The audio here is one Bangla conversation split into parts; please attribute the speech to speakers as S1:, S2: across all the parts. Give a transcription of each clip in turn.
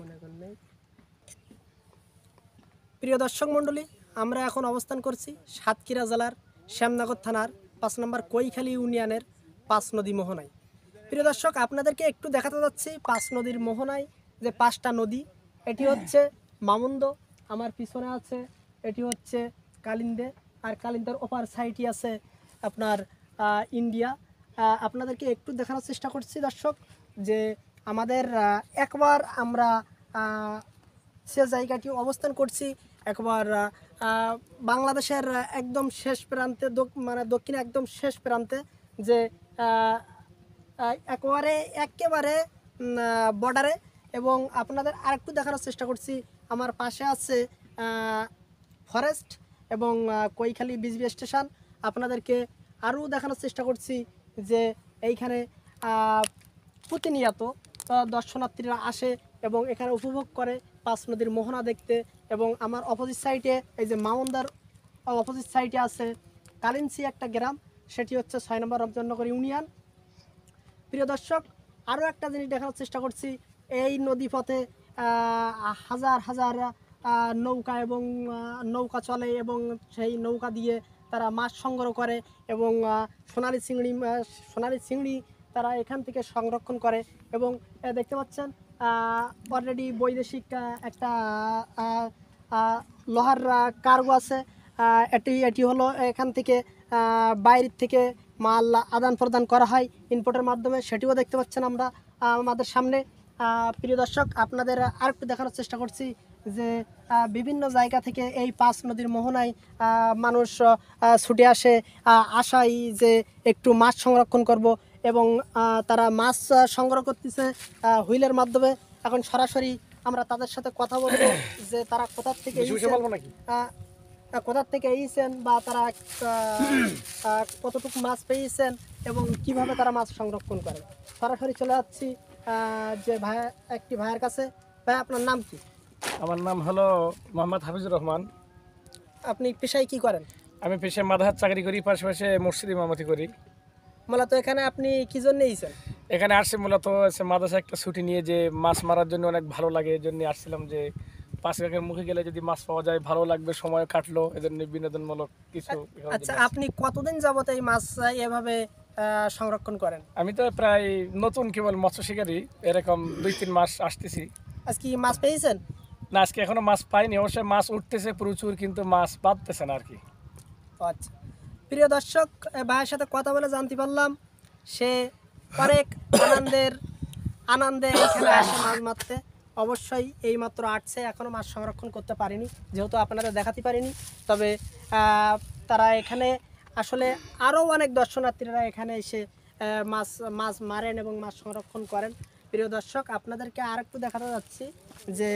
S1: মনে করলে প্রিয় দর্শক মণ্ডলী আমরা এখন অবস্থান করছি সাতক্ষীরা জেলার শ্যামনগর থানার পাঁচ নম্বর কৈখালি ইউনিয়নের পাঁচ নদী মোহনায় প্রিয় দর্শক আপনাদেরকে একটু দেখাতে যাচ্ছি পাঁচ নদীর মোহনায় যে পাঁচটা নদী এটি হচ্ছে মামুন্দ আমার পিছনে আছে এটি হচ্ছে কালিন্দে আর কালিন্দার ওপার সাইডটি আছে আপনার ইন্ডিয়া আপনাদেরকে একটু দেখানোর চেষ্টা করছি দর্শক যে আমাদের একবার আমরা সে জায়গাটি অবস্থান করছি একবার বাংলাদেশের একদম শেষ প্রান্তে মানে দক্ষিণে একদম শেষ প্রান্তে যে একবারে একেবারে বর্ডারে এবং আপনাদের আরেকটু দেখানোর চেষ্টা করছি আমার পাশে আছে ফরেস্ট এবং কৈখালি বিজবি স্টেশন আপনাদেরকে আরও দেখানোর চেষ্টা করছি যে এইখানে প্রতিনিয়ত দর্শনার্থীরা আসে এবং এখানে উপভোগ করে পাঁচ নদীর মোহনা দেখতে এবং আমার অপোজিট সাইডে এই যে মামন্দার অপোজিট সাইডে আছে কালিনসি একটা গ্রাম সেটি হচ্ছে ছয় নম্বর রবজনগর ইউনিয়ন প্রিয় দর্শক আরও একটা জিনিস দেখানোর চেষ্টা করছি এই নদীপথে হাজার হাজার নৌকা এবং নৌকা চলে এবং সেই নৌকা দিয়ে তারা মাছ সংগ্রহ করে এবং সোনালি চিংড়ি সোনালি চিংড়ি তারা এখান থেকে সংরক্ষণ করে এবং দেখতে পাচ্ছেন অলরেডি বৈদেশিক একটা লোহার কার্গো আছে এটি এটি হলো এখান থেকে বাইরের থেকে মাল আদান প্রদান করা হয় ইনপোর্টের মাধ্যমে সেটিও দেখতে পাচ্ছেন আমরা আমাদের সামনে প্রিয় দর্শক আপনাদের আরেকটু দেখানোর চেষ্টা করছি যে বিভিন্ন জায়গা থেকে এই পাঁচ নদীর মোহনায় মানুষ ছুটে আসে আশাই যে একটু মাছ সংরক্ষণ করব এবং তারা মাছ সংগ্রহ করতেছে হুইলের মাধ্যমে এখন সরাসরি আমরা তাদের সাথে কথা বলবো যে তারা কোথার থেকে কোথার থেকে এইছেন বা তারা কতটুকু মাছ পেয়েছেন এবং কিভাবে তারা মাছ সংরক্ষণ করে সরাসরি চলে যাচ্ছি যে ভাই একটি ভাইয়ের কাছে ভাই আপনার নাম কি
S2: আমার নাম হলো মোহাম্মদ হাফিজুর রহমান
S1: আপনি পেশায় কি করেন
S2: আমি পেশায় মাদাহাত চাকরি করি পাশাপাশি মুর্শিদি মামাতি করি মূলত এখানে আপনি কি জন্য এসেছেন এখানে আসছি মূলত মাদ্রাসা একটা ছুটি নিয়ে যে মাছ মারার জন্য অনেক ভালো লাগে এই জন্য আসছিলাম যে পাঁচ কাকের মুখে গেলে যদি মাছ পাওয়া যায় ভালো লাগবে সময় কাটলো এজন্য বিনোদনমূলক কিছু আচ্ছা, আচ্ছা
S1: আপনি কতদিন যাবত এই মাছ এভাবে সংরক্ষণ করেন
S2: আমি তো প্রায় নতুন কেবল মৎস্য শিকারী এরকম দুই তিন মাস আসতেছি আজকে মাছ পেয়েছেন না আজকে এখনো মাছ পাইনি অবশ্যই মাছ উঠতেছে প্রচুর কিন্তু মাছ বাঁধতেছে না আর কি
S1: আচ্ছা প্রিয় দর্শক ভাইয়ের সাথে কথা বলে জানতে পারলাম সে অনেক আনন্দের আনন্দে এখানে আসে মাছ মারতে অবশ্যই এই মাত্র আটছে এখনও মাছ সংরক্ষণ করতে পারিনি যেহেতু আপনাদের দেখাতে পারিনি তবে তারা এখানে আসলে আরও অনেক দর্শনার্থীরা এখানে এসে মাছ মাছ মারেন এবং মাছ সংরক্ষণ করেন প্রিয় দর্শক আপনাদেরকে আর একটু দেখাতে যাচ্ছি যে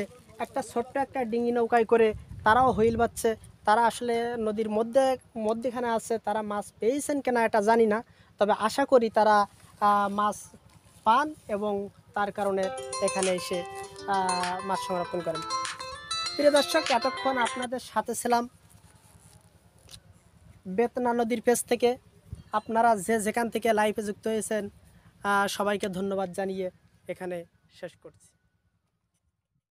S1: একটা ছোট্ট একটা ডিঙি নৌকায় করে তারাও হুইল বাচ্ছে তারা আসলে নদীর মধ্যে মধ্যেখানে আছে তারা মাছ পেয়েছেন কিনা এটা জানি না তবে আশা করি তারা মাছ পান এবং তার কারণে এখানে এসে মাছ সংরক্ষণ করেন প্রিয় দর্শক এতক্ষণ আপনাদের সাথে ছিলাম বেতনা নদীর পেস থেকে আপনারা যে যেখান থেকে লাইফে যুক্ত হয়েছেন সবাইকে ধন্যবাদ জানিয়ে এখানে শেষ করছি